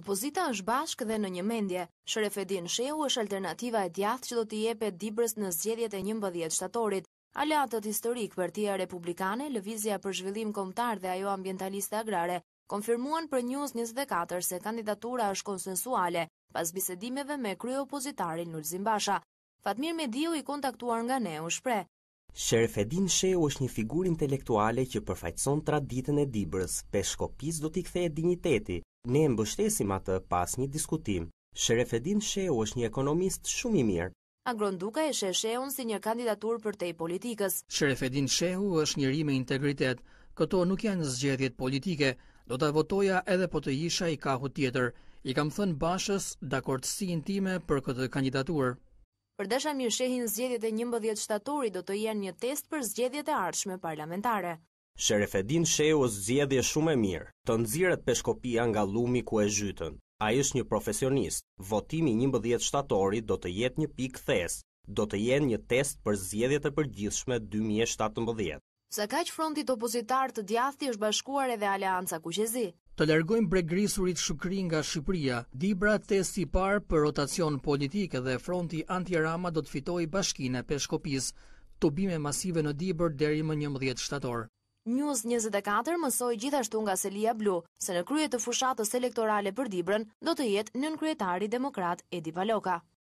Opozita është bashkë dhe në një mendje. Shrefedin Shehu është alternativa e djathë që do t'i jepe dibërës në zgjedjet e një mbëdhjet shtatorit. Aleatët historik për tia republikane, Lëvizia për zhvillim komtar dhe ajo ambientaliste agrare, konfirmuan për njës 24 se kandidatura është konsensuale, pas bisedimeve me kryo opozitarin Nullë Zimbasha. Fatmir Mediu i kontaktuar nga ne u shpre. Sherefedin Shehu Sheu është një figur intelektuale që përfajtson traditën e Dibrës për shkopis do t'i kthejë digniteti, ne e mbështesim atë pas një diskutim. Sherefedin Sheu është një ekonomist shumë i mirë. Agron Duka e shë Sheun si një kandidatur për te politikës. Sherefedin Shehu është një rime integritet. Këto nuk janë zgjedhjet politike, do të votoja edhe po të isha i kahu tjetër. I kam thënë bashës dhe akortësin time për këtë kandidatur. Për dësha shehin zgjedhjet e njëmbëdhjet shtatori do të janë një test për zgjedhjet e arshme parlamentare. Sherefedin Shehu është zjedhje shumë e mirë, të nëzirët peshkopia nga lumi ku e zhytën. A është një profesionist, votimi një mbëdhjet shtatorit do të jetë një pikë thesë, do të jenë një test për zjedhjet e përgjithshme 2017. Sa që fronti opozitar të djathtë është bashkuar edhe Alianca Kuqezi. Të largojmë bregrisurit Shukri nga Shqipëria. Dibra testi i parë për rotacion politik dhe fronti anti-Rama do të fitojë Bashkinë e Peshkopis. Tubime masive në Dibër deri më 11 shtator. News 24 mësoj gjithashtu nga Selia Blu, se në kryet të fushatës elektorale për Dibrën, do të jetë nën kryetari demokrat Edi Paloka.